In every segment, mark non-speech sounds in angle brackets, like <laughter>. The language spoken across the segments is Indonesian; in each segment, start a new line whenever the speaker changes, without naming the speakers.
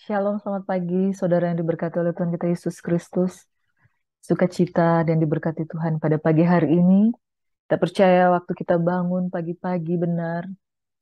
Shalom, selamat pagi saudara yang diberkati oleh Tuhan kita Yesus Kristus. Sukacita dan diberkati Tuhan pada pagi hari ini. Kita percaya waktu kita bangun pagi-pagi benar,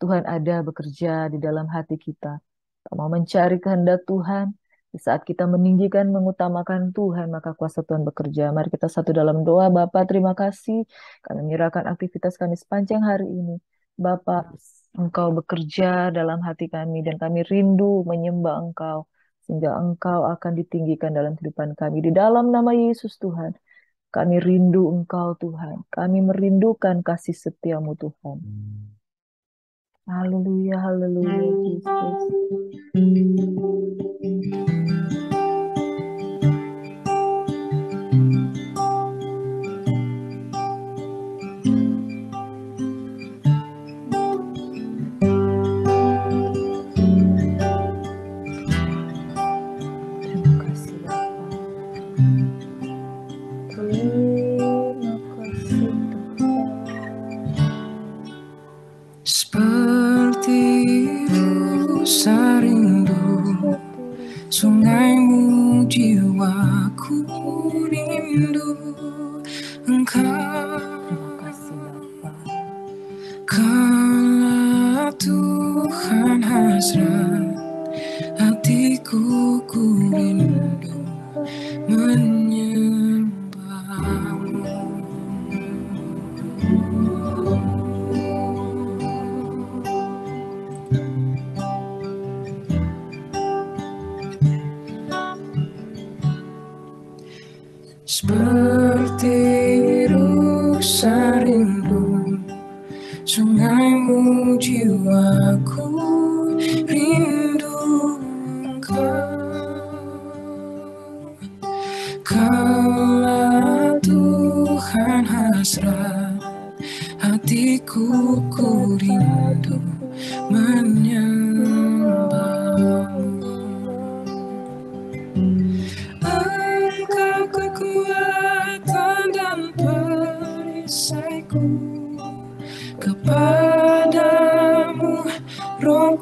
Tuhan ada bekerja di dalam hati kita. Kita mau mencari kehendak Tuhan, di saat kita meninggikan, mengutamakan Tuhan, maka kuasa Tuhan bekerja. Mari kita satu dalam doa, Bapak terima kasih. Kami menyerahkan aktivitas kami sepanjang hari ini. Bapak, Engkau bekerja dalam hati kami dan kami rindu menyembah Engkau sehingga Engkau akan ditinggikan dalam kehidupan kami di dalam nama Yesus Tuhan. Kami rindu Engkau Tuhan. Kami merindukan kasih setiamu Tuhan.
Haleluya, haleluya Yesus.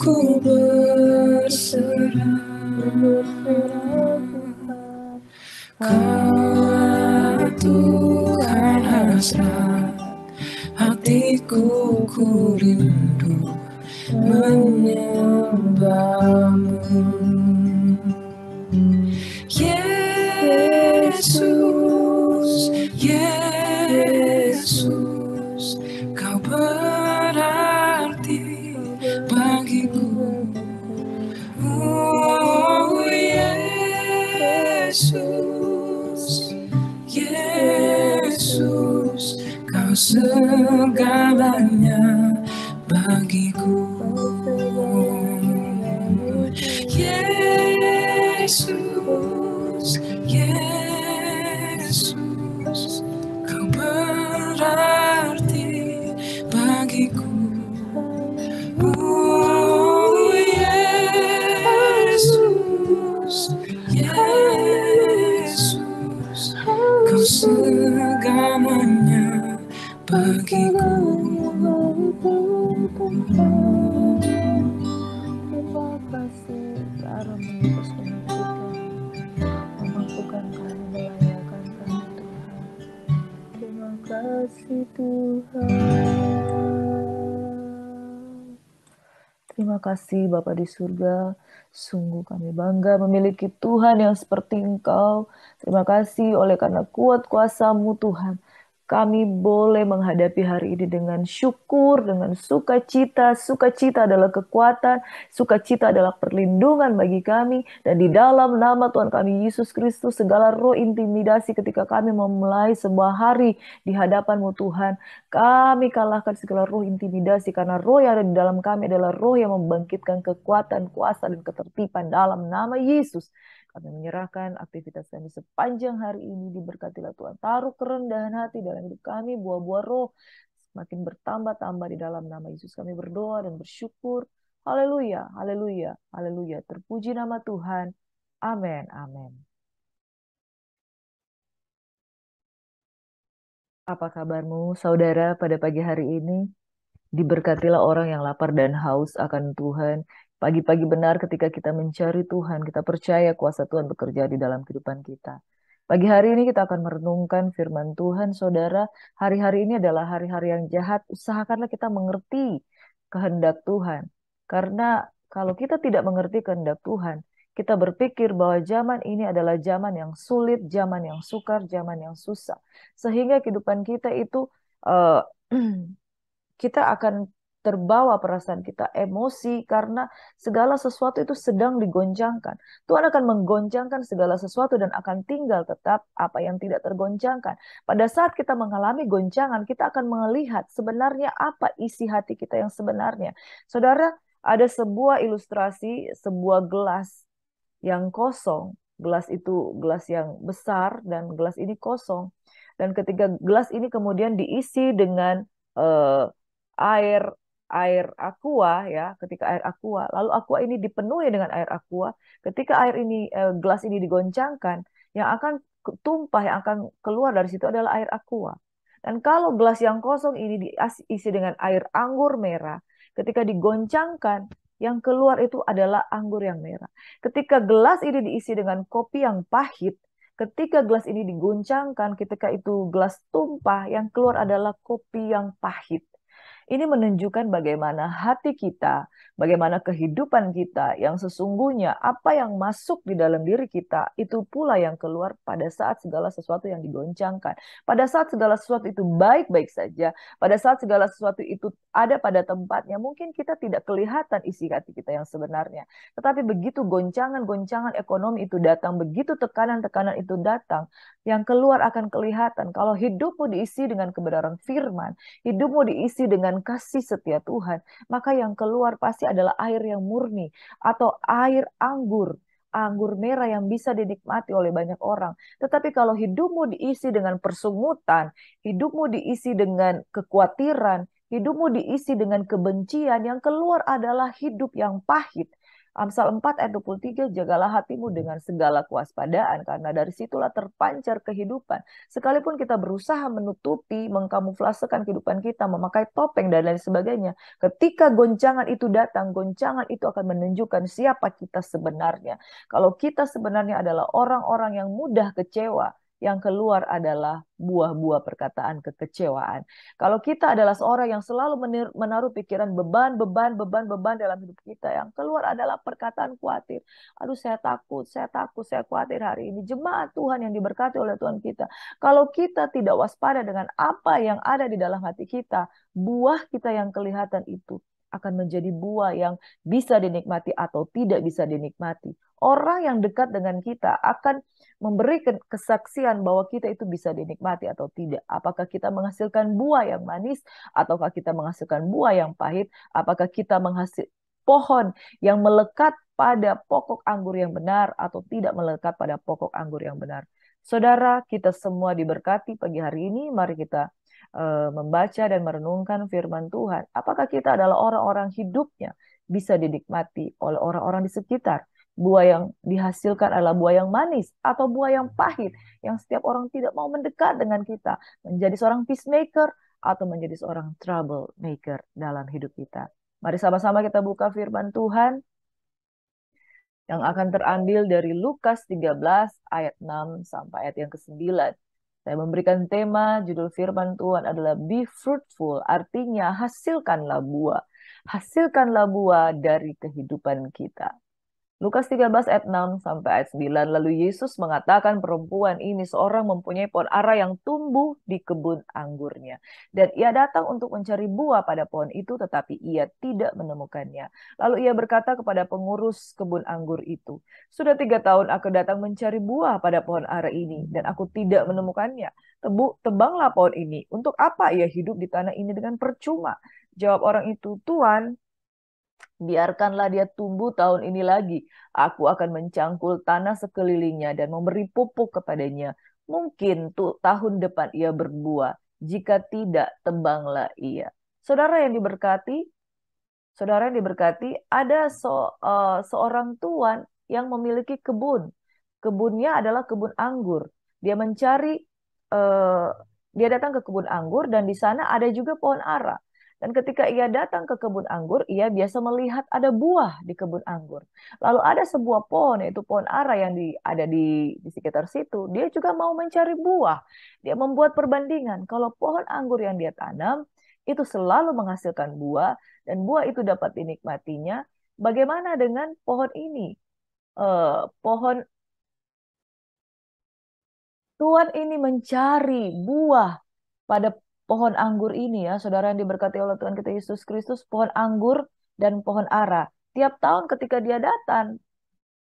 cool blue.
kasih Bapa di surga. Sungguh kami bangga memiliki Tuhan yang seperti Engkau. Terima kasih oleh karena kuat kuasamu Tuhan kami boleh menghadapi hari ini dengan syukur, dengan sukacita. Sukacita adalah kekuatan, sukacita adalah perlindungan bagi kami. Dan di dalam nama Tuhan kami Yesus Kristus, segala roh intimidasi ketika kami memulai sebuah hari di hadapanmu Tuhan, kami kalahkan segala roh intimidasi karena roh yang ada di dalam kami adalah roh yang membangkitkan kekuatan, kuasa, dan ketertiban dalam nama Yesus. Kami menyerahkan aktivitas kami sepanjang hari ini. Diberkatilah Tuhan. Taruh kerendahan hati dalam hidup kami. Buah-buah roh semakin bertambah-tambah di dalam nama Yesus. Kami berdoa dan bersyukur. Haleluya, haleluya, haleluya. Terpuji nama Tuhan. Amin, amin. Apa kabarmu, saudara, pada pagi hari ini? Diberkatilah orang yang lapar dan haus akan Tuhan, Pagi-pagi benar ketika kita mencari Tuhan, kita percaya kuasa Tuhan bekerja di dalam kehidupan kita. Pagi hari ini kita akan merenungkan firman Tuhan, saudara. Hari-hari ini adalah hari-hari yang jahat. Usahakanlah kita mengerti kehendak Tuhan. Karena kalau kita tidak mengerti kehendak Tuhan, kita berpikir bahwa zaman ini adalah zaman yang sulit, zaman yang sukar, zaman yang susah. Sehingga kehidupan kita itu uh, <clears throat> kita akan terbawa perasaan kita, emosi, karena segala sesuatu itu sedang digoncangkan. Tuhan akan menggoncangkan segala sesuatu dan akan tinggal tetap apa yang tidak tergoncangkan. Pada saat kita mengalami goncangan, kita akan melihat sebenarnya apa isi hati kita yang sebenarnya. Saudara, ada sebuah ilustrasi, sebuah gelas yang kosong. Gelas itu gelas yang besar dan gelas ini kosong. Dan ketika gelas ini kemudian diisi dengan uh, air air aqua ya, ketika air aqua, lalu aqua ini dipenuhi dengan air aqua, ketika air ini eh, gelas ini digoncangkan, yang akan tumpah yang akan keluar dari situ adalah air aqua. Dan kalau gelas yang kosong ini diisi dengan air anggur merah, ketika digoncangkan, yang keluar itu adalah anggur yang merah. Ketika gelas ini diisi dengan kopi yang pahit, ketika gelas ini digoncangkan, ketika itu gelas tumpah, yang keluar adalah kopi yang pahit. Ini menunjukkan bagaimana hati kita, bagaimana kehidupan kita yang sesungguhnya apa yang masuk di dalam diri kita itu pula yang keluar pada saat segala sesuatu yang digoncangkan. Pada saat segala sesuatu itu baik-baik saja, pada saat segala sesuatu itu ada pada tempatnya, mungkin kita tidak kelihatan isi hati kita yang sebenarnya. Tetapi begitu goncangan-goncangan ekonomi itu datang, begitu tekanan-tekanan itu datang, yang keluar akan kelihatan kalau hidupmu diisi dengan kebenaran firman, hidupmu diisi dengan dan kasih setia Tuhan, maka yang keluar pasti adalah air yang murni atau air anggur anggur merah yang bisa dinikmati oleh banyak orang. Tetapi kalau hidupmu diisi dengan persungutan, hidupmu diisi dengan kekhawatiran, hidupmu diisi dengan kebencian, yang keluar adalah hidup yang pahit, Amsal 4 ayat 23, jagalah hatimu hmm. dengan segala kewaspadaan karena dari situlah terpancar kehidupan. Sekalipun kita berusaha menutupi, mengkamuflasekan kehidupan kita, memakai topeng dan lain sebagainya, ketika goncangan itu datang, goncangan itu akan menunjukkan siapa kita sebenarnya. Kalau kita sebenarnya adalah orang-orang yang mudah kecewa, yang keluar adalah buah-buah perkataan kekecewaan. Kalau kita adalah seorang yang selalu menaruh pikiran beban, beban, beban, beban dalam hidup kita, yang keluar adalah perkataan khawatir. Aduh, saya takut, saya takut, saya khawatir hari ini. Jemaat Tuhan yang diberkati oleh Tuhan kita. Kalau kita tidak waspada dengan apa yang ada di dalam hati kita, buah kita yang kelihatan itu akan menjadi buah yang bisa dinikmati atau tidak bisa dinikmati orang yang dekat dengan kita akan memberi kesaksian bahwa kita itu bisa dinikmati atau tidak. Apakah kita menghasilkan buah yang manis ataukah kita menghasilkan buah yang pahit? Apakah kita menghasil pohon yang melekat pada pokok anggur yang benar atau tidak melekat pada pokok anggur yang benar? Saudara, kita semua diberkati pagi hari ini. Mari kita eh, membaca dan merenungkan firman Tuhan. Apakah kita adalah orang-orang hidupnya bisa dinikmati oleh orang-orang di sekitar? buah yang dihasilkan adalah buah yang manis atau buah yang pahit yang setiap orang tidak mau mendekat dengan kita menjadi seorang peacemaker atau menjadi seorang troublemaker dalam hidup kita. Mari sama-sama kita buka firman Tuhan yang akan terambil dari Lukas 13 ayat 6 sampai ayat yang ke-9. Saya memberikan tema judul firman Tuhan adalah be fruitful, artinya hasilkanlah buah. Hasilkanlah buah dari kehidupan kita. Lukas 13 ayat 6 sampai ayat 9 lalu Yesus mengatakan perempuan ini seorang mempunyai pohon ara yang tumbuh di kebun anggurnya dan ia datang untuk mencari buah pada pohon itu tetapi ia tidak menemukannya. Lalu ia berkata kepada pengurus kebun anggur itu, "Sudah tiga tahun aku datang mencari buah pada pohon ara ini dan aku tidak menemukannya. Tebu, tebanglah pohon ini. Untuk apa ia hidup di tanah ini dengan percuma?" Jawab orang itu, "Tuan, Biarkanlah dia tumbuh tahun ini lagi. Aku akan mencangkul tanah sekelilingnya dan memberi pupuk kepadanya. Mungkin tuh tahun depan ia berbuah. Jika tidak, tebanglah ia. Saudara yang diberkati, saudara yang diberkati, ada so, uh, seorang tuan yang memiliki kebun. Kebunnya adalah kebun anggur. Dia mencari, uh, dia datang ke kebun anggur dan di sana ada juga pohon ara. Dan ketika ia datang ke kebun anggur, ia biasa melihat ada buah di kebun anggur. Lalu ada sebuah pohon, yaitu pohon ara yang di, ada di, di sekitar situ. Dia juga mau mencari buah. Dia membuat perbandingan. Kalau pohon anggur yang dia tanam, itu selalu menghasilkan buah, dan buah itu dapat dinikmatinya. Bagaimana dengan pohon ini? Uh, pohon Tuhan ini mencari buah pada pohon anggur ini ya, saudara yang diberkati oleh Tuhan kita Yesus Kristus, pohon anggur dan pohon ara. Tiap tahun ketika dia datang,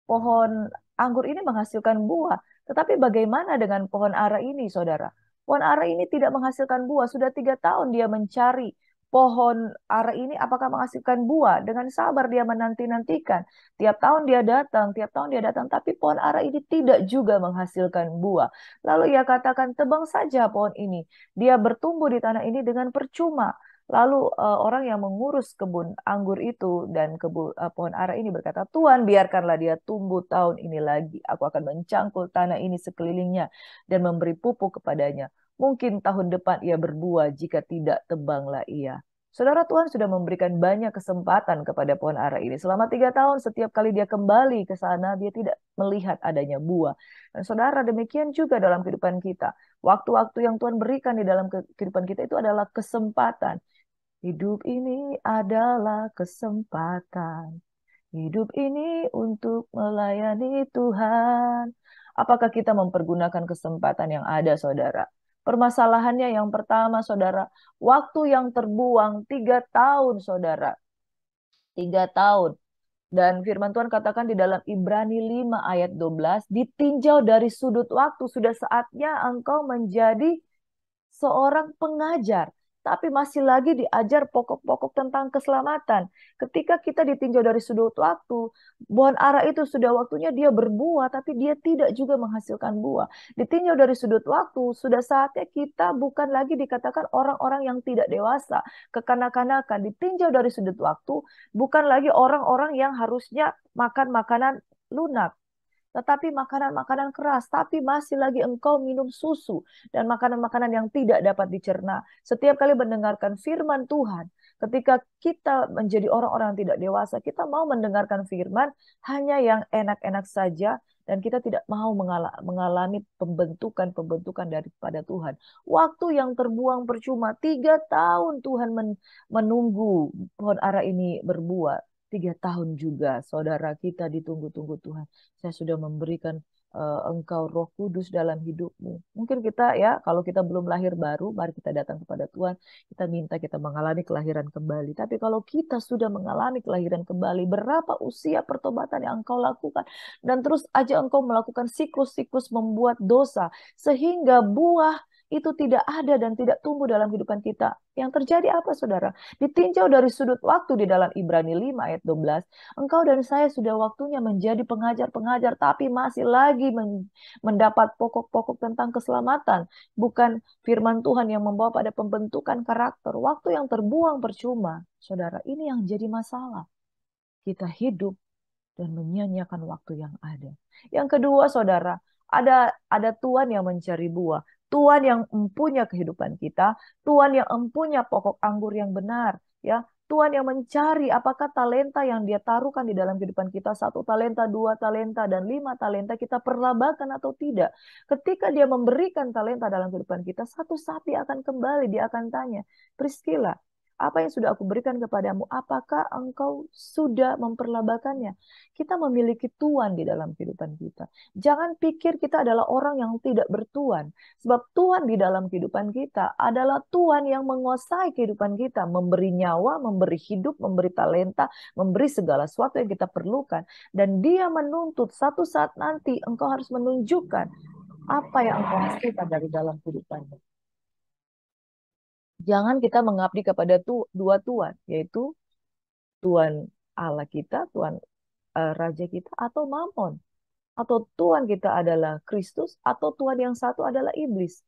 pohon anggur ini menghasilkan buah. Tetapi bagaimana dengan pohon ara ini, saudara? Pohon ara ini tidak menghasilkan buah. Sudah tiga tahun dia mencari, pohon ara ini apakah menghasilkan buah. Dengan sabar dia menanti-nantikan. Tiap tahun dia datang, tiap tahun dia datang. Tapi pohon ara ini tidak juga menghasilkan buah. Lalu ia katakan, tebang saja pohon ini. Dia bertumbuh di tanah ini dengan percuma. Lalu uh, orang yang mengurus kebun anggur itu dan kebun uh, eh, pohon ara ini berkata, "Tuhan, biarkanlah dia tumbuh tahun ini lagi. Aku akan mencangkul tanah ini sekelilingnya dan memberi pupuk kepadanya." Mungkin tahun depan ia berbuah, jika tidak tebanglah ia. Saudara Tuhan sudah memberikan banyak kesempatan kepada pohon ara ini. Selama tiga tahun, setiap kali dia kembali ke sana, dia tidak melihat adanya buah. Dan saudara, demikian juga dalam kehidupan kita. Waktu-waktu yang Tuhan berikan di dalam kehidupan kita itu adalah kesempatan. Hidup ini adalah kesempatan. Hidup ini untuk melayani Tuhan. Apakah kita mempergunakan kesempatan yang ada, saudara? Permasalahannya yang pertama, saudara, waktu yang terbuang tiga tahun, saudara. Tiga tahun. Dan firman Tuhan katakan di dalam Ibrani 5 ayat 12, ditinjau dari sudut waktu, sudah saatnya engkau menjadi seorang pengajar tapi masih lagi diajar pokok-pokok tentang keselamatan. Ketika kita ditinjau dari sudut waktu, buah arah itu sudah waktunya dia berbuah, tapi dia tidak juga menghasilkan buah. Ditinjau dari sudut waktu, sudah saatnya kita bukan lagi dikatakan orang-orang yang tidak dewasa, kekanak-kanakan. Ditinjau dari sudut waktu, bukan lagi orang-orang yang harusnya makan makanan lunak tetapi makanan-makanan keras, tapi masih lagi engkau minum susu dan makanan-makanan yang tidak dapat dicerna. Setiap kali mendengarkan firman Tuhan, ketika kita menjadi orang-orang yang tidak dewasa, kita mau mendengarkan firman hanya yang enak-enak saja dan kita tidak mau mengalami pembentukan-pembentukan daripada Tuhan. Waktu yang terbuang percuma, tiga tahun Tuhan menunggu pohon ara ini berbuah tiga tahun juga saudara kita ditunggu-tunggu Tuhan. Saya sudah memberikan uh, engkau roh kudus dalam hidupmu. Mungkin kita ya, kalau kita belum lahir baru, mari kita datang kepada Tuhan. Kita minta kita mengalami kelahiran kembali. Tapi kalau kita sudah mengalami kelahiran kembali, berapa usia pertobatan yang engkau lakukan? Dan terus aja engkau melakukan siklus-siklus membuat dosa. Sehingga buah itu tidak ada dan tidak tumbuh dalam kehidupan kita. Yang terjadi apa saudara? Ditinjau dari sudut waktu di dalam Ibrani 5 ayat 12. Engkau dan saya sudah waktunya menjadi pengajar-pengajar tapi masih lagi mendapat pokok-pokok tentang keselamatan. Bukan firman Tuhan yang membawa pada pembentukan karakter. Waktu yang terbuang percuma. Saudara, ini yang jadi masalah. Kita hidup dan menyia waktu yang ada. Yang kedua saudara, ada ada tuan yang mencari buah. Tuhan yang empunya kehidupan kita, Tuhan yang empunya pokok anggur yang benar, ya. Tuhan yang mencari apakah talenta yang dia taruhkan di dalam kehidupan kita, satu talenta, dua talenta, dan lima talenta kita perlabakan atau tidak. Ketika dia memberikan talenta dalam kehidupan kita, satu sapi akan kembali, dia akan tanya, Priscila, apa yang sudah aku berikan kepadamu, apakah engkau sudah memperlabakannya? Kita memiliki Tuhan di dalam kehidupan kita. Jangan pikir kita adalah orang yang tidak bertuan. Sebab Tuhan di dalam kehidupan kita adalah Tuhan yang menguasai kehidupan kita. Memberi nyawa, memberi hidup, memberi talenta, memberi segala sesuatu yang kita perlukan. Dan dia menuntut satu saat nanti engkau harus menunjukkan apa yang engkau hasilkan dari dalam kehidupanmu jangan kita mengabdi kepada tu, dua tuan, yaitu tuan Allah kita, tuan uh, raja kita, atau Mammon, atau tuan kita adalah Kristus, atau tuan yang satu adalah iblis.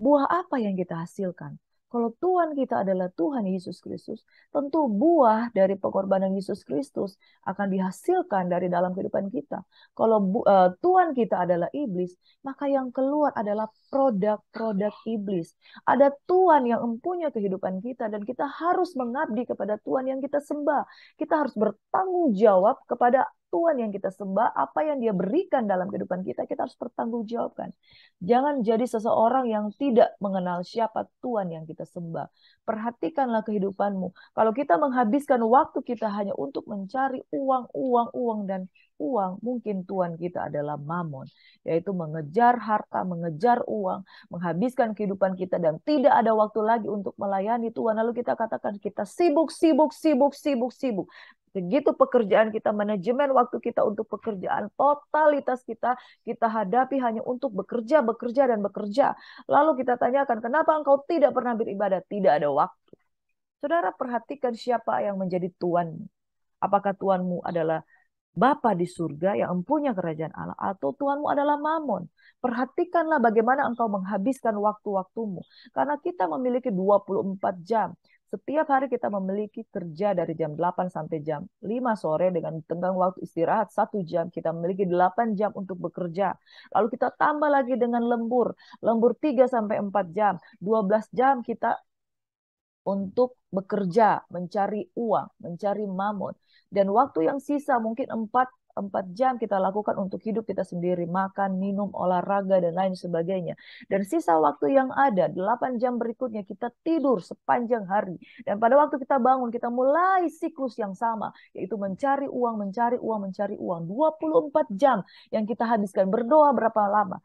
Buah apa yang kita hasilkan? Kalau Tuhan kita adalah Tuhan Yesus Kristus, tentu buah dari pengorbanan Yesus Kristus akan dihasilkan dari dalam kehidupan kita. Kalau bu, uh, Tuhan kita adalah iblis, maka yang keluar adalah produk-produk iblis. Ada Tuhan yang empunya kehidupan kita dan kita harus mengabdi kepada Tuhan yang kita sembah. Kita harus bertanggung jawab kepada Tuhan yang kita sembah, apa yang dia berikan dalam kehidupan kita, kita harus pertanggungjawabkan. Jangan jadi seseorang yang tidak mengenal siapa Tuhan yang kita sembah. Perhatikanlah kehidupanmu. Kalau kita menghabiskan waktu kita hanya untuk mencari uang, uang, uang, dan uang, mungkin Tuhan kita adalah mamon, yaitu mengejar harta, mengejar uang, menghabiskan kehidupan kita, dan tidak ada waktu lagi untuk melayani Tuhan. Lalu kita katakan kita sibuk, sibuk, sibuk, sibuk, sibuk. Begitu pekerjaan kita, manajemen waktu kita untuk pekerjaan, totalitas kita, kita hadapi hanya untuk bekerja, bekerja, dan bekerja. Lalu kita tanyakan, kenapa engkau tidak pernah beribadah? Tidak ada waktu. Saudara perhatikan siapa yang menjadi tuanmu. Apakah tuanmu adalah Bapa di surga yang empunya kerajaan Allah atau tuanmu adalah mamon. Perhatikanlah bagaimana engkau menghabiskan waktu-waktumu. Karena kita memiliki 24 jam. Setiap hari kita memiliki kerja dari jam 8 sampai jam 5 sore dengan tenggang waktu istirahat satu jam. Kita memiliki 8 jam untuk bekerja. Lalu kita tambah lagi dengan lembur. Lembur 3 sampai 4 jam. 12 jam kita untuk bekerja, mencari uang, mencari mamon. Dan waktu yang sisa mungkin 4 empat jam kita lakukan untuk hidup kita sendiri, makan, minum, olahraga, dan lain sebagainya. Dan sisa waktu yang ada, delapan jam berikutnya kita tidur sepanjang hari. Dan pada waktu kita bangun, kita mulai siklus yang sama, yaitu mencari uang, mencari uang, mencari uang. 24 jam yang kita habiskan, berdoa berapa lama?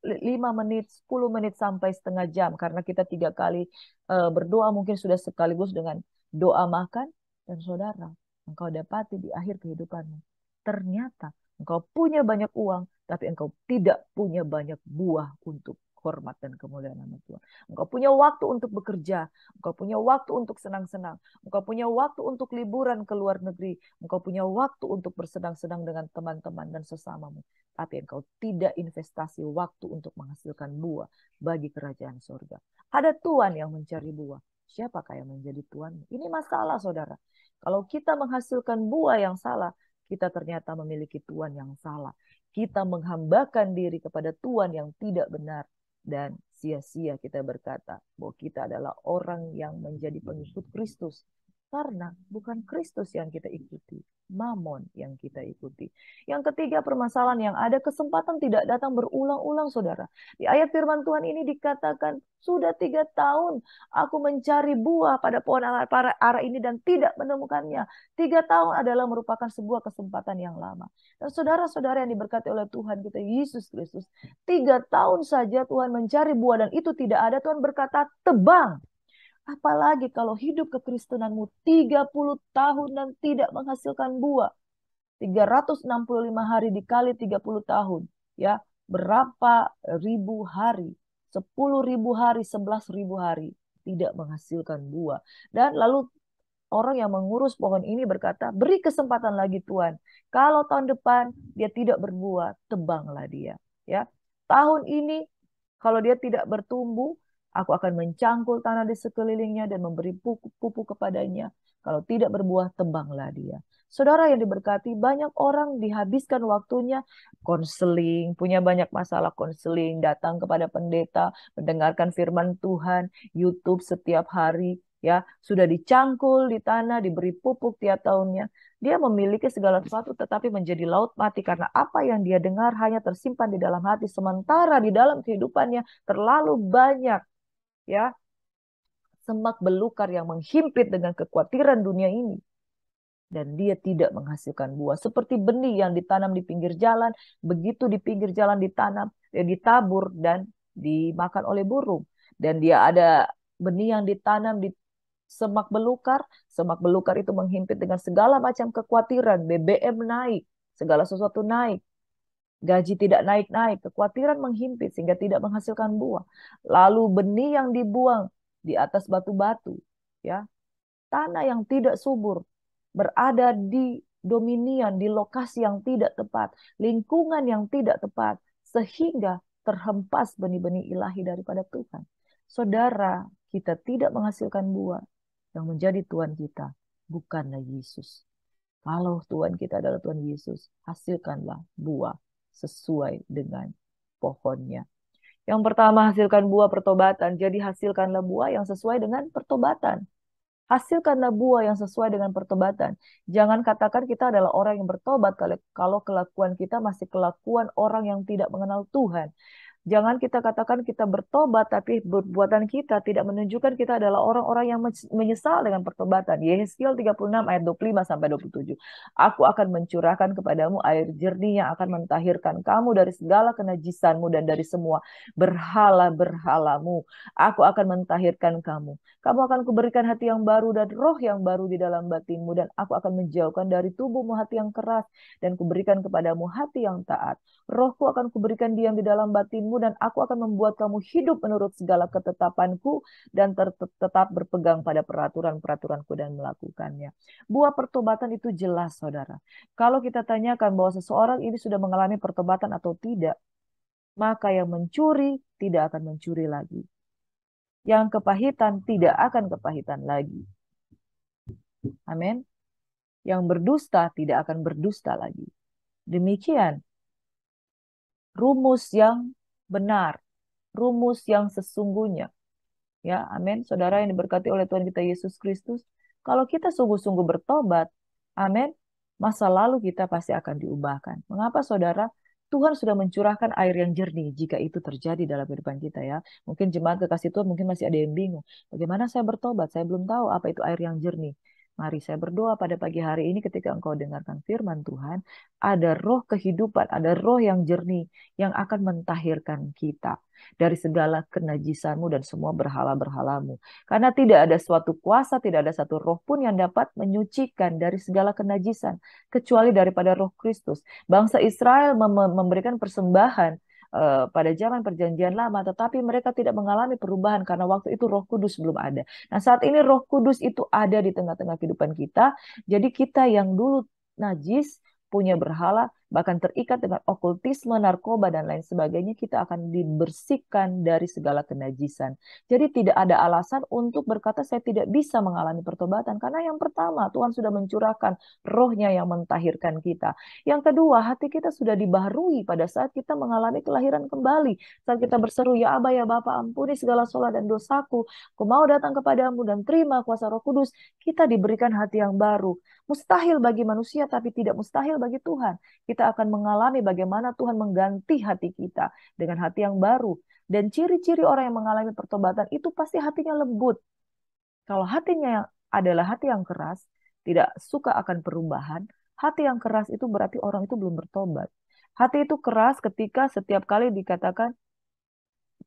5 menit, 10 menit sampai setengah jam karena kita tiga kali uh, berdoa mungkin sudah sekaligus dengan doa makan dan saudara engkau dapati di akhir kehidupanmu Ternyata engkau punya banyak uang, tapi engkau tidak punya banyak buah untuk hormat dan kemuliaan nama Tuhan. Engkau punya waktu untuk bekerja, engkau punya waktu untuk senang-senang, engkau punya waktu untuk liburan ke luar negeri, engkau punya waktu untuk bersenang-senang dengan teman-teman dan sesamamu. Tapi engkau tidak investasi waktu untuk menghasilkan buah bagi kerajaan surga. Ada Tuhan yang mencari buah. Siapakah yang menjadi Tuhan? Ini masalah, saudara. Kalau kita menghasilkan buah yang salah, kita ternyata memiliki Tuhan yang salah. Kita menghambakan diri kepada Tuhan yang tidak benar dan sia-sia kita berkata bahwa kita adalah orang yang menjadi pengikut Kristus karena bukan Kristus yang kita ikuti, mamon yang kita ikuti. Yang ketiga, permasalahan yang ada kesempatan tidak datang berulang-ulang, saudara. Di ayat firman Tuhan ini dikatakan, sudah tiga tahun aku mencari buah pada pohon para arah ini dan tidak menemukannya. Tiga tahun adalah merupakan sebuah kesempatan yang lama. Dan saudara-saudara yang diberkati oleh Tuhan kita, Yesus Kristus, tiga tahun saja Tuhan mencari buah dan itu tidak ada, Tuhan berkata, tebang Apalagi kalau hidup kekristenanmu 30 tahun dan tidak menghasilkan buah. 365 hari dikali 30 tahun. ya Berapa ribu hari? 10 ribu hari, 11 ribu hari. Tidak menghasilkan buah. Dan lalu orang yang mengurus pohon ini berkata, beri kesempatan lagi Tuhan. Kalau tahun depan dia tidak berbuah, tebanglah dia. Ya, Tahun ini kalau dia tidak bertumbuh, Aku akan mencangkul tanah di sekelilingnya dan memberi pupuk kepadanya. Kalau tidak berbuah, tebanglah dia. Saudara yang diberkati, banyak orang dihabiskan waktunya konseling, punya banyak masalah konseling, datang kepada pendeta, mendengarkan firman Tuhan, YouTube setiap hari, ya sudah dicangkul di tanah, diberi pupuk tiap tahunnya. Dia memiliki segala sesuatu tetapi menjadi laut mati karena apa yang dia dengar hanya tersimpan di dalam hati sementara di dalam kehidupannya terlalu banyak ya semak belukar yang menghimpit dengan kekhawatiran dunia ini dan dia tidak menghasilkan buah seperti benih yang ditanam di pinggir jalan begitu di pinggir jalan ditanam ditabur dan dimakan oleh burung dan dia ada benih yang ditanam di semak belukar semak belukar itu menghimpit dengan segala macam kekhawatiran BBM naik segala sesuatu naik gaji tidak naik-naik, kekhawatiran menghimpit sehingga tidak menghasilkan buah. Lalu benih yang dibuang di atas batu-batu, ya. Tanah yang tidak subur berada di dominion, di lokasi yang tidak tepat, lingkungan yang tidak tepat sehingga terhempas benih-benih ilahi daripada Tuhan. Saudara, kita tidak menghasilkan buah yang menjadi Tuhan kita bukanlah Yesus. Kalau Tuhan kita adalah Tuhan Yesus, hasilkanlah buah sesuai dengan pohonnya. Yang pertama, hasilkan buah pertobatan. Jadi hasilkanlah buah yang sesuai dengan pertobatan. Hasilkanlah buah yang sesuai dengan pertobatan. Jangan katakan kita adalah orang yang bertobat kalau kelakuan kita masih kelakuan orang yang tidak mengenal Tuhan. Jangan kita katakan kita bertobat, tapi perbuatan kita tidak menunjukkan kita adalah orang-orang yang menyesal dengan pertobatan. Yehezkiel 36 ayat 25 sampai 27. Aku akan mencurahkan kepadamu air jernih yang akan mentahirkan kamu dari segala kenajisanmu dan dari semua berhala-berhalamu. Aku akan mentahirkan kamu. Kamu akan kuberikan hati yang baru dan roh yang baru di dalam batinmu dan aku akan menjauhkan dari tubuhmu hati yang keras dan kuberikan kepadamu hati yang taat. Rohku akan kuberikan diam di dalam batinmu dan aku akan membuat kamu hidup menurut segala ketetapanku dan tetap berpegang pada peraturan-peraturanku dan melakukannya. Buah pertobatan itu jelas, saudara. Kalau kita tanyakan bahwa seseorang ini sudah mengalami pertobatan atau tidak, maka yang mencuri tidak akan mencuri lagi. Yang kepahitan tidak akan kepahitan lagi. Amin. Yang berdusta tidak akan berdusta lagi. Demikian rumus yang benar, rumus yang sesungguhnya. Ya, amin. Saudara yang diberkati oleh Tuhan kita Yesus Kristus, kalau kita sungguh-sungguh bertobat, amin, masa lalu kita pasti akan diubahkan. Mengapa saudara? Tuhan sudah mencurahkan air yang jernih jika itu terjadi dalam kehidupan kita ya. Mungkin jemaat kekasih Tuhan mungkin masih ada yang bingung. Bagaimana saya bertobat? Saya belum tahu apa itu air yang jernih. Mari saya berdoa pada pagi hari ini ketika engkau dengarkan firman Tuhan, ada roh kehidupan, ada roh yang jernih yang akan mentahirkan kita dari segala kenajisanmu dan semua berhala-berhalamu. Karena tidak ada suatu kuasa, tidak ada satu roh pun yang dapat menyucikan dari segala kenajisan, kecuali daripada roh Kristus. Bangsa Israel memberikan persembahan Eh, pada zaman perjanjian lama, tetapi mereka tidak mengalami perubahan karena waktu itu Roh Kudus belum ada. Nah, saat ini Roh Kudus itu ada di tengah-tengah kehidupan kita. Jadi kita yang dulu najis, punya berhala, bahkan terikat dengan okultisme, narkoba, dan lain sebagainya, kita akan dibersihkan dari segala kenajisan. Jadi tidak ada alasan untuk berkata saya tidak bisa mengalami pertobatan. Karena yang pertama, Tuhan sudah mencurahkan rohnya yang mentahirkan kita. Yang kedua, hati kita sudah dibaharui pada saat kita mengalami kelahiran kembali. Saat kita berseru, ya Aba, ya Bapak, ampuni segala sholat dan dosaku. Aku mau datang kepadamu dan terima kuasa roh kudus. Kita diberikan hati yang baru. Mustahil bagi manusia, tapi tidak mustahil bagi Tuhan. Kita kita akan mengalami bagaimana Tuhan mengganti hati kita dengan hati yang baru. Dan ciri-ciri orang yang mengalami pertobatan itu pasti hatinya lembut. Kalau hatinya adalah hati yang keras, tidak suka akan perubahan, hati yang keras itu berarti orang itu belum bertobat. Hati itu keras ketika setiap kali dikatakan,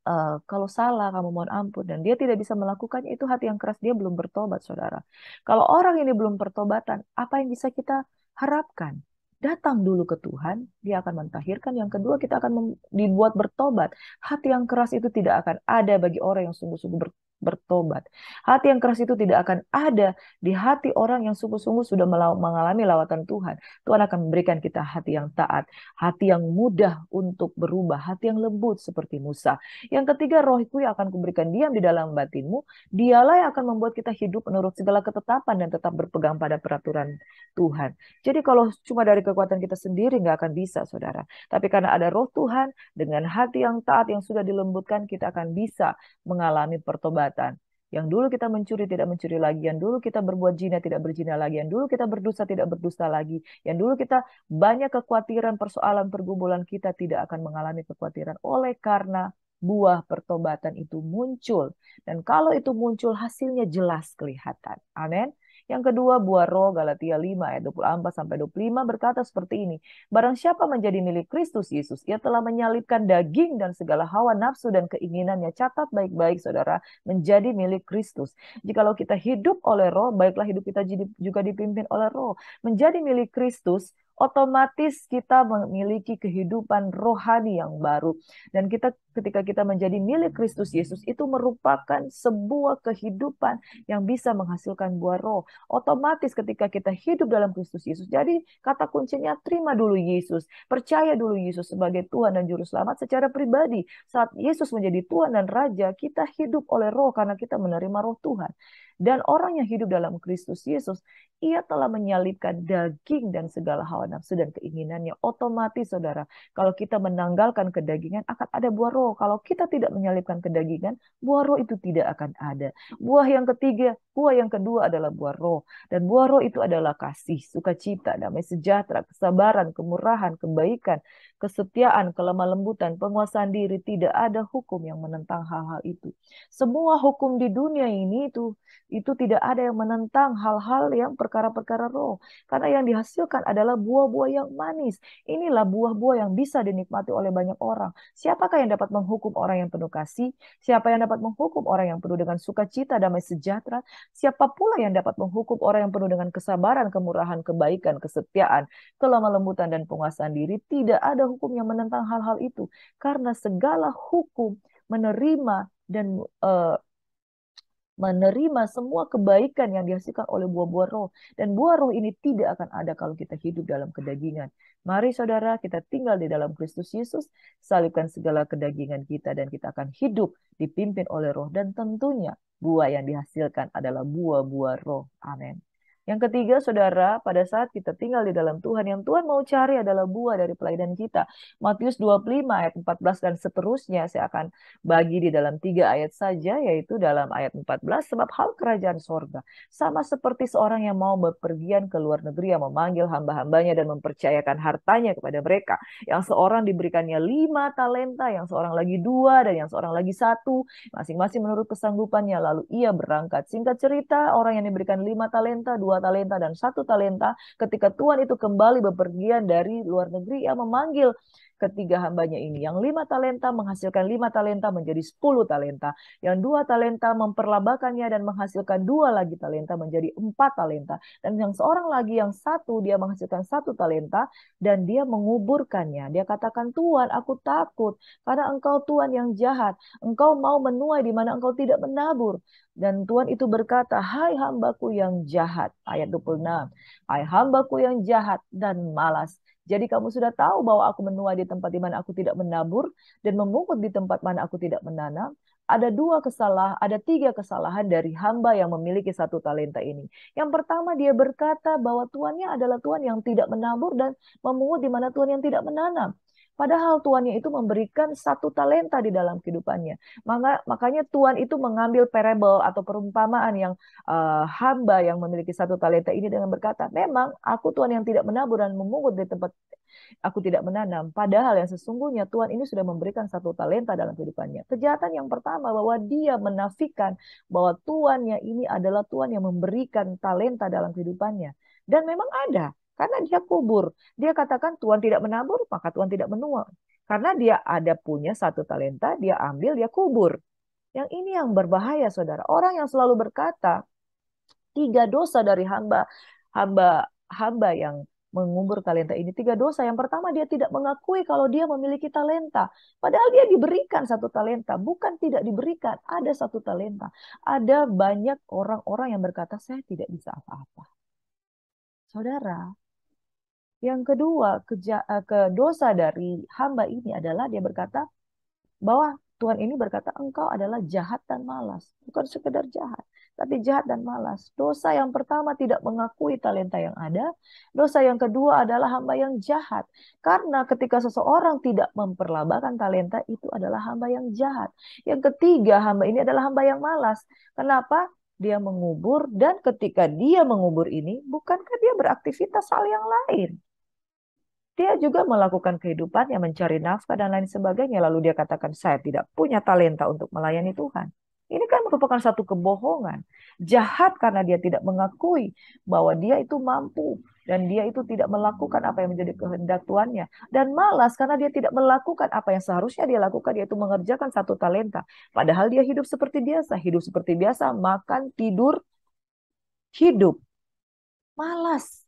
Uh, kalau salah kamu mohon ampun dan dia tidak bisa melakukannya itu hati yang keras dia belum bertobat saudara. Kalau orang ini belum pertobatan, apa yang bisa kita harapkan? datang dulu ke Tuhan, Dia akan mentahirkan. Yang kedua, kita akan dibuat bertobat. Hati yang keras itu tidak akan ada bagi orang yang sungguh-sungguh bertobat. Hati yang keras itu tidak akan ada di hati orang yang sungguh-sungguh sudah mengalami lawatan Tuhan. Tuhan akan memberikan kita hati yang taat, hati yang mudah untuk berubah, hati yang lembut seperti Musa. Yang ketiga, rohku yang akan kuberikan diam di dalam batinmu, dialah yang akan membuat kita hidup menurut segala ketetapan dan tetap berpegang pada peraturan Tuhan. Jadi kalau cuma dari kekuatan kita sendiri nggak akan bisa, saudara. Tapi karena ada roh Tuhan, dengan hati yang taat yang sudah dilembutkan, kita akan bisa mengalami pertobatan kejahatan. Yang dulu kita mencuri tidak mencuri lagi, yang dulu kita berbuat jina tidak berjina lagi, yang dulu kita berdusta tidak berdusta lagi, yang dulu kita banyak kekhawatiran persoalan pergumulan kita tidak akan mengalami kekhawatiran oleh karena buah pertobatan itu muncul. Dan kalau itu muncul, hasilnya jelas kelihatan. Amin. Yang kedua, buah roh Galatia 5 ayat 24 sampai 25 berkata seperti ini. Barang siapa menjadi milik Kristus Yesus, ia telah menyalibkan daging dan segala hawa nafsu dan keinginannya. Catat baik-baik saudara, menjadi milik Kristus. Jikalau kita hidup oleh roh, baiklah hidup kita juga dipimpin oleh roh. Menjadi milik Kristus otomatis kita memiliki kehidupan rohani yang baru. Dan kita ketika kita menjadi milik Kristus Yesus itu merupakan sebuah kehidupan yang bisa menghasilkan buah roh. Otomatis ketika kita hidup dalam Kristus Yesus. Jadi kata kuncinya terima dulu Yesus, percaya dulu Yesus sebagai Tuhan dan juru selamat secara pribadi. Saat Yesus menjadi Tuhan dan raja, kita hidup oleh roh karena kita menerima roh Tuhan. Dan orang yang hidup dalam Kristus Yesus, ia telah menyalibkan daging dan segala hal hawa nafsu dan keinginannya. Otomatis saudara, kalau kita menanggalkan kedagingan akan ada buah roh. Kalau kita tidak menyalipkan kedagingan, buah roh itu tidak akan ada. Buah yang ketiga, buah yang kedua adalah buah roh. Dan buah roh itu adalah kasih, sukacita, damai sejahtera, kesabaran, kemurahan, kebaikan, kesetiaan, kelemah lembutan, penguasaan diri, tidak ada hukum yang menentang hal-hal itu. Semua hukum di dunia ini itu itu tidak ada yang menentang hal-hal yang perkara-perkara roh. Karena yang dihasilkan adalah buah-buah yang manis. Inilah buah-buah yang bisa dinikmati oleh banyak orang. Siapakah yang dapat menghukum orang yang penuh kasih? Siapa yang dapat menghukum orang yang penuh dengan sukacita, damai sejahtera? Siapa pula yang dapat menghukum orang yang penuh dengan kesabaran, kemurahan, kebaikan, kesetiaan, kelemah lembutan dan penguasaan diri? Tidak ada ada hukum yang menentang hal-hal itu karena segala hukum menerima dan uh, menerima semua kebaikan yang dihasilkan oleh buah-buah roh dan buah roh ini tidak akan ada kalau kita hidup dalam kedagingan. Mari saudara kita tinggal di dalam Kristus Yesus, salibkan segala kedagingan kita dan kita akan hidup dipimpin oleh roh dan tentunya buah yang dihasilkan adalah buah-buah roh. Amin. Yang ketiga, saudara, pada saat kita tinggal di dalam Tuhan, yang Tuhan mau cari adalah buah dari pelayanan kita. Matius 25 ayat 14 dan seterusnya, saya akan bagi di dalam tiga ayat saja, yaitu dalam ayat 14, sebab hal kerajaan sorga. Sama seperti seorang yang mau bepergian ke luar negeri, yang memanggil hamba-hambanya dan mempercayakan hartanya kepada mereka. Yang seorang diberikannya lima talenta, yang seorang lagi dua, dan yang seorang lagi satu, masing-masing menurut kesanggupannya. Lalu ia berangkat. Singkat cerita, orang yang diberikan lima talenta, dua dua talenta dan satu talenta ketika Tuhan itu kembali bepergian dari luar negeri ia memanggil ketiga hambanya ini. Yang lima talenta menghasilkan lima talenta menjadi sepuluh talenta. Yang dua talenta memperlambakannya dan menghasilkan dua lagi talenta menjadi empat talenta. Dan yang seorang lagi yang satu dia menghasilkan satu talenta dan dia menguburkannya. Dia katakan Tuhan aku takut karena engkau Tuhan yang jahat. Engkau mau menuai di mana engkau tidak menabur. Dan Tuhan itu berkata, Hai hambaku yang jahat. Ayat 26. Hai hambaku yang jahat dan malas jadi kamu sudah tahu bahwa aku menuai di tempat di mana aku tidak menabur dan memungut di tempat mana aku tidak menanam. Ada dua kesalahan, ada tiga kesalahan dari hamba yang memiliki satu talenta ini. Yang pertama dia berkata bahwa tuannya adalah tuan yang tidak menabur dan memungut di mana tuan yang tidak menanam. Padahal tuannya itu memberikan satu talenta di dalam kehidupannya. Maka makanya tuan itu mengambil parable atau perumpamaan yang uh, hamba yang memiliki satu talenta ini dengan berkata, "Memang aku tuan yang tidak menabur dan memungut di tempat aku tidak menanam." Padahal yang sesungguhnya tuan ini sudah memberikan satu talenta dalam kehidupannya. Kejahatan yang pertama bahwa dia menafikan bahwa tuannya ini adalah tuan yang memberikan talenta dalam kehidupannya. Dan memang ada karena dia kubur. Dia katakan Tuhan tidak menabur, maka Tuhan tidak menua Karena dia ada punya satu talenta, dia ambil, dia kubur. Yang ini yang berbahaya, saudara. Orang yang selalu berkata, tiga dosa dari hamba, hamba, hamba yang mengubur talenta ini. Tiga dosa. Yang pertama, dia tidak mengakui kalau dia memiliki talenta. Padahal dia diberikan satu talenta. Bukan tidak diberikan. Ada satu talenta. Ada banyak orang-orang yang berkata, saya tidak bisa apa-apa. Saudara, yang kedua, keja, eh, ke dosa dari hamba ini adalah dia berkata bahwa Tuhan ini berkata engkau adalah jahat dan malas. Bukan sekedar jahat, tapi jahat dan malas. Dosa yang pertama tidak mengakui talenta yang ada. Dosa yang kedua adalah hamba yang jahat. Karena ketika seseorang tidak memperlabakan talenta itu adalah hamba yang jahat. Yang ketiga, hamba ini adalah hamba yang malas. Kenapa? Dia mengubur dan ketika dia mengubur ini, bukankah dia beraktivitas hal yang lain? Dia juga melakukan kehidupan yang mencari nafkah dan lain sebagainya. Lalu dia katakan, saya tidak punya talenta untuk melayani Tuhan. Ini kan merupakan satu kebohongan. Jahat karena dia tidak mengakui bahwa dia itu mampu dan dia itu tidak melakukan apa yang menjadi kehendak tuannya dan malas karena dia tidak melakukan apa yang seharusnya dia lakukan yaitu mengerjakan satu talenta. Padahal dia hidup seperti biasa, hidup seperti biasa, makan, tidur, hidup. Malas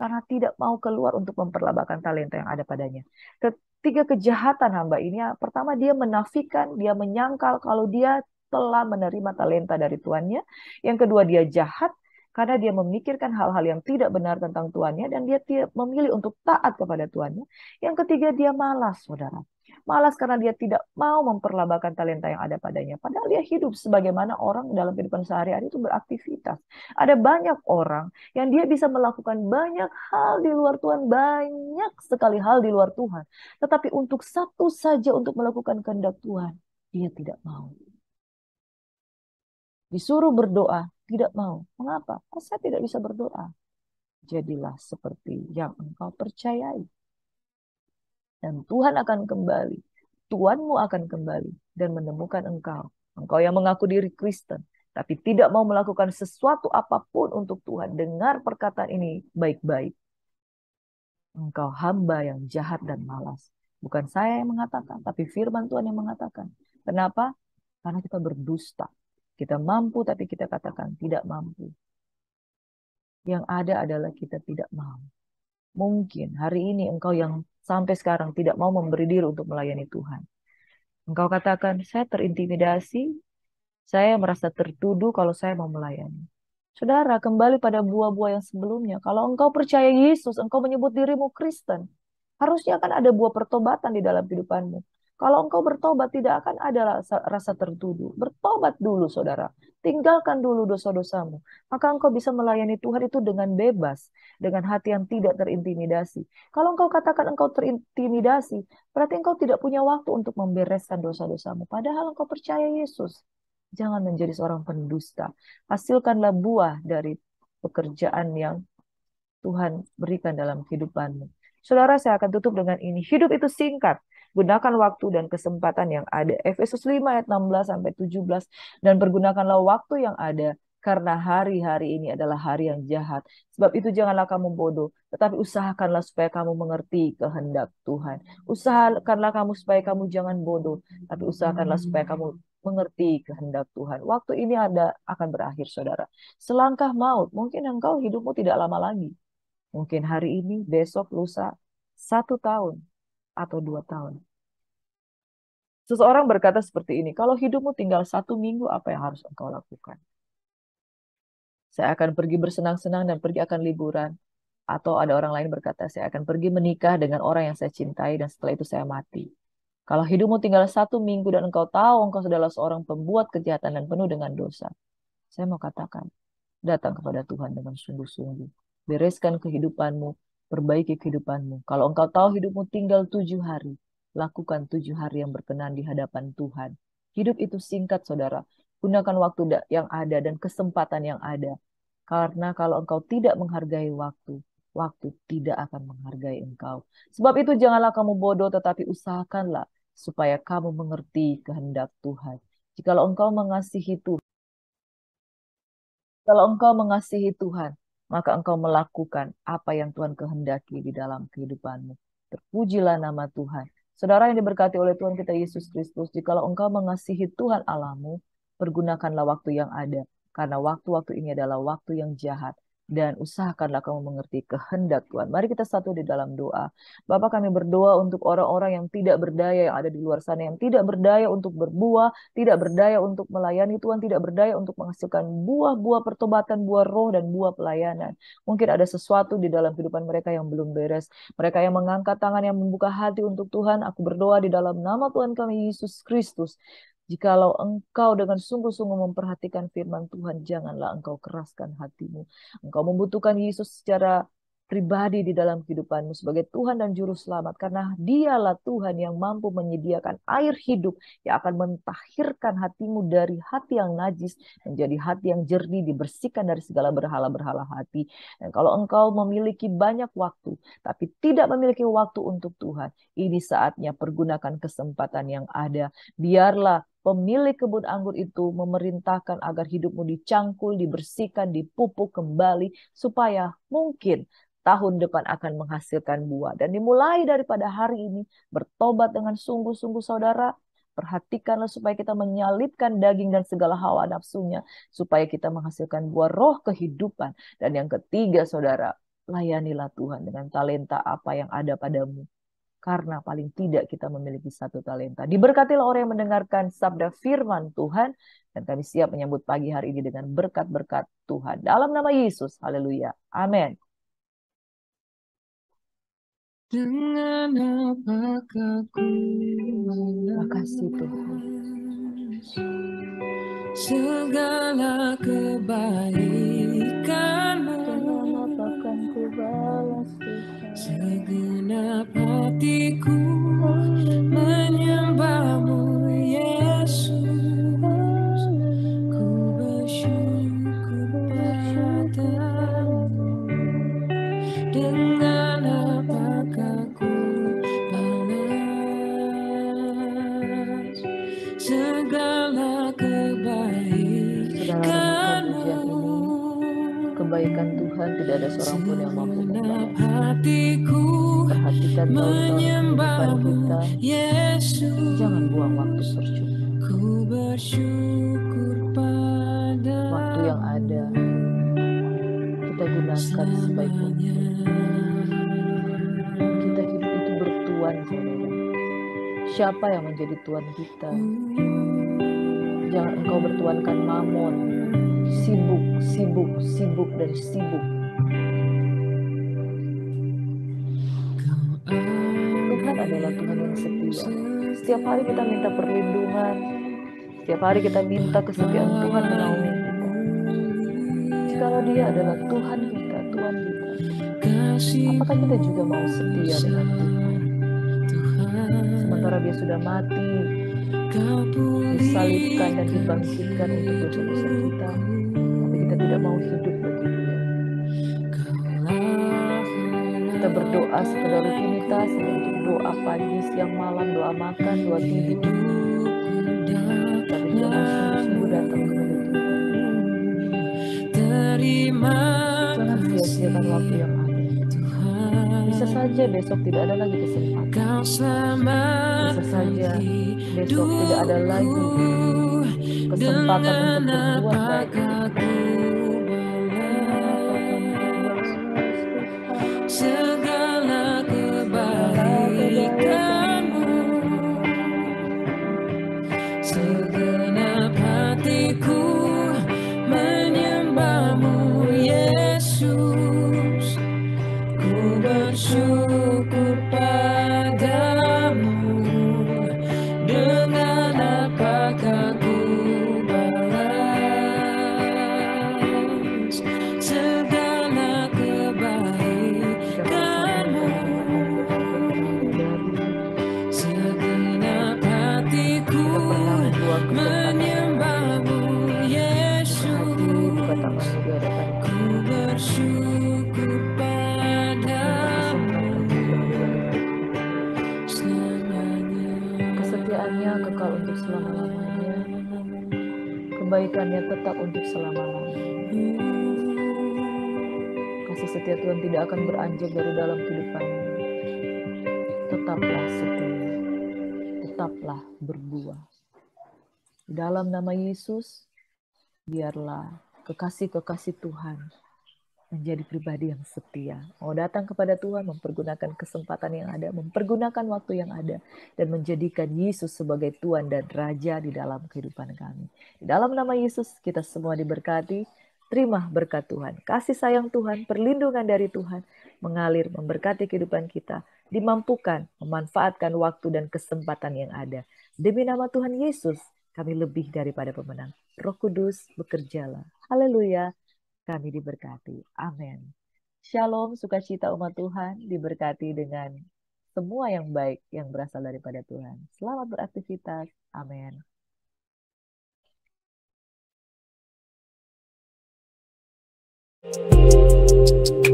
karena tidak mau keluar untuk memperlabakan talenta yang ada padanya. Ketiga kejahatan hamba ini, ya, pertama dia menafikan, dia menyangkal kalau dia telah menerima talenta dari tuannya. Yang kedua dia jahat karena dia memikirkan hal-hal yang tidak benar tentang tuannya dan dia memilih untuk taat kepada tuannya. Yang ketiga dia malas, saudara malas karena dia tidak mau memperlambakan talenta yang ada padanya. Padahal dia hidup sebagaimana orang dalam kehidupan sehari-hari itu beraktivitas. Ada banyak orang yang dia bisa melakukan banyak hal di luar Tuhan, banyak sekali hal di luar Tuhan. Tetapi untuk satu saja untuk melakukan kehendak Tuhan, dia tidak mau. Disuruh berdoa, tidak mau. Mengapa? Oh, saya tidak bisa berdoa. Jadilah seperti yang engkau percayai. Dan Tuhan akan kembali. Tuhanmu akan kembali dan menemukan engkau. Engkau yang mengaku diri Kristen, tapi tidak mau melakukan sesuatu apapun untuk Tuhan. Dengar perkataan ini baik-baik. Engkau hamba yang jahat dan malas. Bukan saya yang mengatakan, tapi firman Tuhan yang mengatakan. Kenapa? Karena kita berdusta. Kita mampu, tapi kita katakan tidak mampu. Yang ada adalah kita tidak mau. Mungkin hari ini engkau yang sampai sekarang tidak mau memberi diri untuk melayani Tuhan. Engkau katakan, saya terintimidasi, saya merasa tertuduh kalau saya mau melayani. Saudara, kembali pada buah-buah yang sebelumnya. Kalau engkau percaya Yesus, engkau menyebut dirimu Kristen, harusnya akan ada buah pertobatan di dalam kehidupanmu. Kalau engkau bertobat tidak akan ada rasa, rasa tertuduh. Bertobat dulu saudara. Tinggalkan dulu dosa-dosamu. Maka engkau bisa melayani Tuhan itu dengan bebas. Dengan hati yang tidak terintimidasi. Kalau engkau katakan engkau terintimidasi. Berarti engkau tidak punya waktu untuk membereskan dosa-dosamu. Padahal engkau percaya Yesus. Jangan menjadi seorang pendusta. Hasilkanlah buah dari pekerjaan yang Tuhan berikan dalam kehidupanmu. Saudara, saya akan tutup dengan ini. Hidup itu singkat. Gunakan waktu dan kesempatan yang ada. Efesus 5 ayat 16 sampai 17 dan pergunakanlah waktu yang ada karena hari-hari ini adalah hari yang jahat. Sebab itu janganlah kamu bodoh, tetapi usahakanlah supaya kamu mengerti kehendak Tuhan. Usahakanlah kamu supaya kamu jangan bodoh, tapi usahakanlah supaya kamu mengerti kehendak Tuhan. Waktu ini ada akan berakhir, saudara. Selangkah maut, mungkin engkau hidupmu tidak lama lagi. Mungkin hari ini, besok, lusa, satu tahun, atau dua tahun. Seseorang berkata seperti ini, kalau hidupmu tinggal satu minggu, apa yang harus engkau lakukan? Saya akan pergi bersenang-senang dan pergi akan liburan. Atau ada orang lain berkata, saya akan pergi menikah dengan orang yang saya cintai dan setelah itu saya mati. Kalau hidupmu tinggal satu minggu dan engkau tahu engkau adalah seorang pembuat kejahatan dan penuh dengan dosa, saya mau katakan, datang kepada Tuhan dengan sungguh-sungguh. Bereskan kehidupanmu perbaiki kehidupanmu. Kalau engkau tahu hidupmu tinggal tujuh hari, lakukan tujuh hari yang berkenan di hadapan Tuhan. Hidup itu singkat, saudara. Gunakan waktu yang ada dan kesempatan yang ada. Karena kalau engkau tidak menghargai waktu, waktu tidak akan menghargai engkau. Sebab itu janganlah kamu bodoh, tetapi usahakanlah supaya kamu mengerti kehendak Tuhan. Jikalau engkau mengasihi Tuhan, kalau engkau mengasihi Tuhan, maka engkau melakukan apa yang Tuhan kehendaki di dalam kehidupanmu. Terpujilah nama Tuhan. Saudara yang diberkati oleh Tuhan kita Yesus Kristus, jikalau engkau mengasihi Tuhan Allahmu, pergunakanlah waktu yang ada, karena waktu-waktu ini adalah waktu yang jahat dan usahakanlah kamu mengerti kehendak Tuhan. Mari kita satu di dalam doa. Bapak kami berdoa untuk orang-orang yang tidak berdaya yang ada di luar sana, yang tidak berdaya untuk berbuah, tidak berdaya untuk melayani Tuhan, tidak berdaya untuk menghasilkan buah-buah pertobatan, buah roh dan buah pelayanan. Mungkin ada sesuatu di dalam kehidupan mereka yang belum beres. Mereka yang mengangkat tangan, yang membuka hati untuk Tuhan, aku berdoa di dalam nama Tuhan kami Yesus Kristus. Jikalau engkau dengan sungguh-sungguh memperhatikan firman Tuhan, janganlah engkau keraskan hatimu. Engkau membutuhkan Yesus secara pribadi di dalam kehidupanmu sebagai Tuhan dan Juru Selamat. Karena dialah Tuhan yang mampu menyediakan air hidup yang akan mentahirkan hatimu dari hati yang najis menjadi hati yang jernih, dibersihkan dari segala berhala-berhala hati. Dan kalau engkau memiliki banyak waktu, tapi tidak memiliki waktu untuk Tuhan, ini saatnya pergunakan kesempatan yang ada. Biarlah pemilik kebun anggur itu memerintahkan agar hidupmu dicangkul, dibersihkan, dipupuk kembali supaya mungkin tahun depan akan menghasilkan buah. Dan dimulai daripada hari ini, bertobat dengan sungguh-sungguh saudara, perhatikanlah supaya kita menyalibkan daging dan segala hawa nafsunya, supaya kita menghasilkan buah roh kehidupan. Dan yang ketiga saudara, layanilah Tuhan dengan talenta apa yang ada padamu karena paling tidak kita memiliki satu talenta. Diberkatilah orang yang mendengarkan sabda firman Tuhan dan kami siap menyambut pagi hari ini dengan berkat-berkat Tuhan. Dalam nama Yesus, haleluya. Amin.
Dengan apa Terima kasih Tuhan. Segala kebaikanmu Dengan apa kan ku balas Tuhan Segenap hatiku menyembahmu Yesus Ku bersyukur padamu Dengan apakah ku balas Segala kebaikanmu
Kebaikan Tuhan tidak ada seorang pun yang mampu hatiku
Perhatikan tahun kita. Yesus. Jangan buang waktu percuma. Ku pada waktu yang ada. Kita gunakan sebaik mungkin.
Kita hidup itu bertuan, saudara. Siapa yang menjadi tuan kita? Jangan engkau bertuankan mamon, sibuk, sibuk, sibuk, dan sibuk Tuhan yang setia. Setiap hari kita minta perlindungan. Setiap hari kita minta kesetiaan Tuhan menaungi kita. Jikalau dia adalah Tuhan kita, Tuhan kita. Apakah kita juga mau setia dengan Tuhan? Sementara dia sudah mati,
disalibkan
dan dibangkitkan untuk dosa-dosa kita. Tapi kita tidak mau hidup kita berdoa sekedar rutinitas untuk doa pagi, siang, malam, doa makan, doa tidur.
Tapi jangan sungguh-sungguh datang kepada Tuhan. Jangan sia-siakan waktu yang ada. Bisa saja besok tidak ada lagi kesempatan. Bisa saja besok tidak ada lagi kesempatan untuk berbuat baik.
kita untuk selama-lamanya. Kasih setia Tuhan tidak akan beranjak dari dalam kehidupanmu. Tetaplah setia, tetaplah berbuah. Dalam nama Yesus, biarlah kekasih-kekasih Tuhan menjadi pribadi yang setia. Mau datang kepada Tuhan, mempergunakan kesempatan yang ada, mempergunakan waktu yang ada, dan menjadikan Yesus sebagai Tuhan dan Raja di dalam kehidupan kami. Di dalam nama Yesus, kita semua diberkati. Terima berkat Tuhan, kasih sayang Tuhan, perlindungan dari Tuhan, mengalir, memberkati kehidupan kita, dimampukan, memanfaatkan waktu dan kesempatan yang ada. Demi nama Tuhan Yesus, kami lebih daripada pemenang. Roh Kudus, bekerjalah. Haleluya kami diberkati. Amin. Shalom, sukacita umat Tuhan diberkati dengan semua yang baik yang berasal daripada Tuhan. Selamat beraktivitas. Amin. Thank
you.